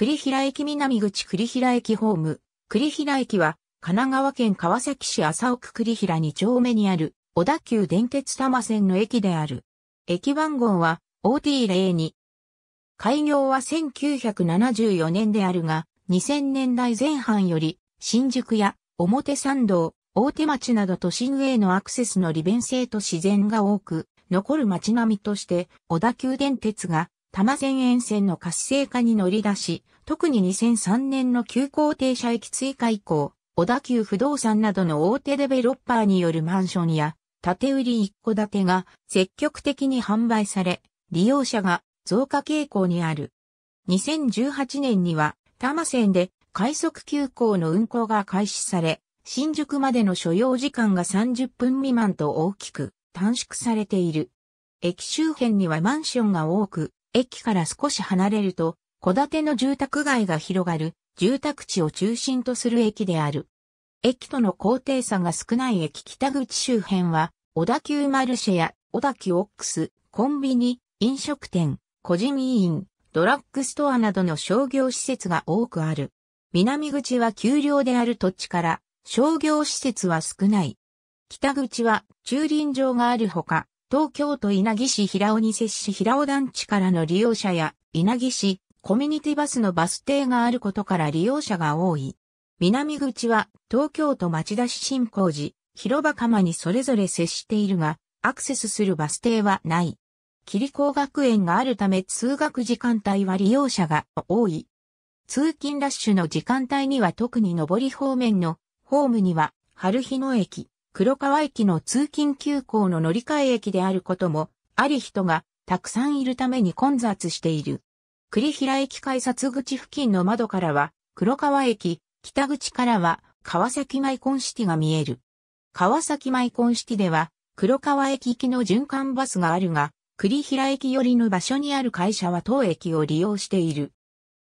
栗平駅南口栗平駅ホーム。栗平駅は、神奈川県川崎市麻生区栗平2丁目にある、小田急電鉄多摩線の駅である。駅番号は、OT02。開業は1974年であるが、2000年代前半より、新宿や表参道、大手町など都心へのアクセスの利便性と自然が多く、残る街並みとして小田急電鉄が多摩線沿線の活性化に乗り出し、特に2003年の急行停車駅追加以降、小田急不動産などの大手デベロッパーによるマンションや、建売り一戸建てが積極的に販売され、利用者が増加傾向にある。2018年には、多摩線で快速急行の運行が開始され、新宿までの所要時間が30分未満と大きく短縮されている。駅周辺にはマンションが多く、駅から少し離れると、戸建ての住宅街が広がる、住宅地を中心とする駅である。駅との高低差が少ない駅北口周辺は、小田急マルシェや小田急オックス、コンビニ、飲食店、個人委員、ドラッグストアなどの商業施設が多くある。南口は丘陵である土地から、商業施設は少ない。北口は駐輪場があるほか、東京都稲城市平尾に接し平尾団地からの利用者や稲城市コミュニティバスのバス停があることから利用者が多い。南口は東京都町田市新工寺、広場釜にそれぞれ接しているが、アクセスするバス停はない。霧光学園があるため通学時間帯は利用者が多い。通勤ラッシュの時間帯には特に上り方面のホームには春日野駅、黒川駅の通勤急行の乗り換え駅であることも、あり人がたくさんいるために混雑している。栗平駅改札口付近の窓からは、黒川駅、北口からは、川崎マイコンシティが見える。川崎マイコンシティでは、黒川駅行きの循環バスがあるが、栗平駅寄りの場所にある会社は当駅を利用している。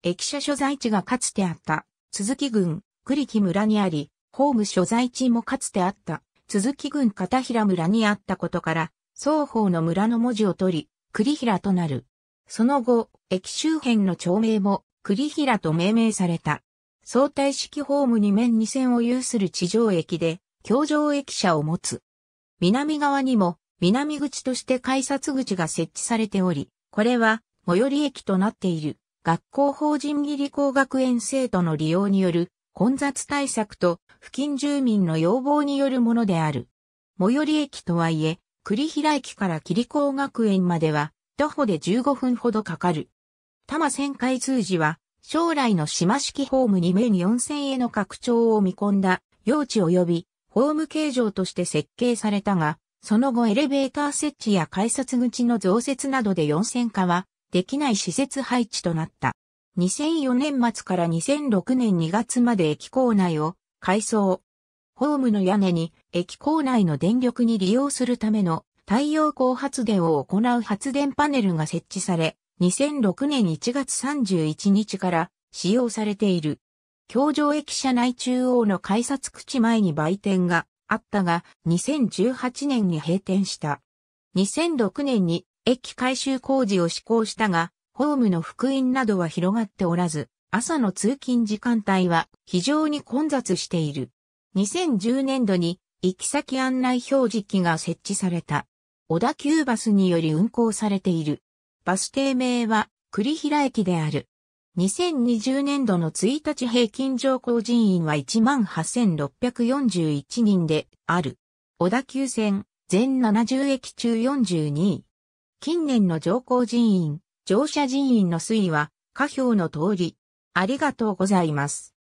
駅舎所在地がかつてあった、鈴木郡、栗木村にあり、ホーム所在地もかつてあった、鈴木郡片平村にあったことから、双方の村の文字を取り、栗平となる。その後、駅周辺の町名も栗平と命名された。相対式ホームに面2線を有する地上駅で、京上駅舎を持つ。南側にも、南口として改札口が設置されており、これは、最寄り駅となっている、学校法人義理工学園生徒の利用による、混雑対策と付近住民の要望によるものである。最寄り駅とはいえ、栗平駅から霧光学園までは、徒歩で15分ほどかかる。多摩線開通時は、将来の島式ホーム2面4 0への拡張を見込んだ用地及びホーム形状として設計されたが、その後エレベーター設置や改札口の増設などで4 0化はできない施設配置となった。2004年末から2006年2月まで駅構内を改装。ホームの屋根に駅構内の電力に利用するための太陽光発電を行う発電パネルが設置され、2006年1月31日から使用されている。京城駅舎内中央の改札口前に売店があったが、2018年に閉店した。2006年に駅改修工事を施行したが、ホームの福音などは広がっておらず、朝の通勤時間帯は非常に混雑している。2010年度に行き先案内表示器が設置された。小田急バスにより運行されている。バス停名は栗平駅である。2020年度の1日平均乗降人員は18,641人である。小田急線全70駅中42位。近年の乗降人員、乗車人員の推移は、下表の通り。ありがとうございます。